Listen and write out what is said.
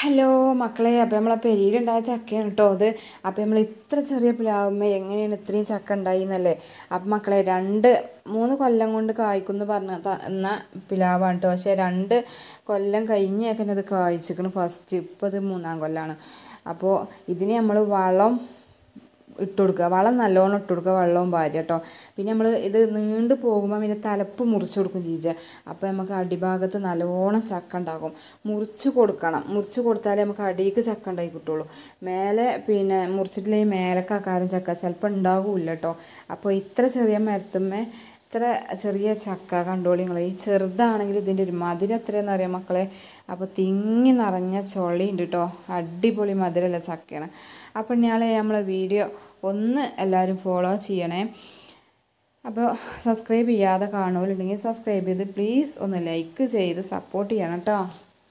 hello മക്കളെ അപ്പോൾ നമ്മളെ പെരിയിലുണ്ടായ ചക്കയാണ് കേട്ടോ അത് അപ്പോൾ നമ്മൾ ഇത്ര ചെറിയ പ്ലാവുമ്പോൾ എങ്ങനെയാണ് ഇത്രയും ചക്ക ഉണ്ടായി എന്നല്ലേ അപ്പോൾ മക്കളെ രണ്ട് മൂന്ന് കൊല്ലം കൊണ്ട് കായ്ക്കുന്നു പറഞ്ഞ തന്ന പിലാവാണ് കേട്ടോ പക്ഷേ രണ്ട് കൊല്ലം കഴിഞ്ഞേക്കുന്നത് കായ്ച്ചിക്കണ് ഫസ്റ്റ് ഇപ്പോൾ അത് മൂന്നാം കൊല്ലമാണ് അപ്പോൾ ഇതിന് നമ്മൾ വളം ഇട്ട് കൊടുക്കുക വളം നല്ലോണം ഇട്ട് കൊടുക്കുക വെള്ളവും പാരി കേട്ടോ പിന്നെ നമ്മൾ ഇത് നീണ്ടു പോകുമ്പോൾ പിന്നെ തലപ്പ് മുറിച്ച് കൊടുക്കും ചീച്ച അപ്പോൾ നമുക്ക് അടിഭാഗത്ത് നല്ലോണം ചക്ക ഉണ്ടാകും മുറിച്ച് കൊടുക്കണം മുറിച്ച് കൊടുത്താലേ നമുക്ക് അടിയിക്ക് ചക്ക ഉണ്ടാക്കി കിട്ടുള്ളൂ മേലെ പിന്നെ മുറിച്ചിട്ടില്ലെങ്കിൽ മേലക്കാക്കാരം ചക്ക ചിലപ്പോൾ ഉണ്ടാകില്ല കേട്ടോ അപ്പോൾ ഇത്ര ചെറിയ മരത്തുമ്മേ ഇത്ര ചെറിയ ചക്ക കണ്ടോളിങ്ങൾ ഈ ചെറുതാണെങ്കിൽ ഇതിൻ്റെ ഒരു മധുരം എത്രയെന്ന് അറിയാം മക്കളെ അപ്പോൾ തിങ്ങി നിറഞ്ഞ ചൊളിയുണ്ട് കേട്ടോ അടിപൊളി മധുരമല്ല ചക്കയാണ് അപ്പോൾ ഇയാളെ നമ്മളെ വീഡിയോ ഒന്ന് എല്ലാവരും ഫോളോ ചെയ്യണേ അപ്പോൾ സബ്സ്ക്രൈബ് ചെയ്യാതെ കാണുമല്ലോ സബ്സ്ക്രൈബ് ചെയ്ത് പ്ലീസ് ഒന്ന് ലൈക്ക് ചെയ്ത് സപ്പോർട്ട് ചെയ്യണം കേട്ടോ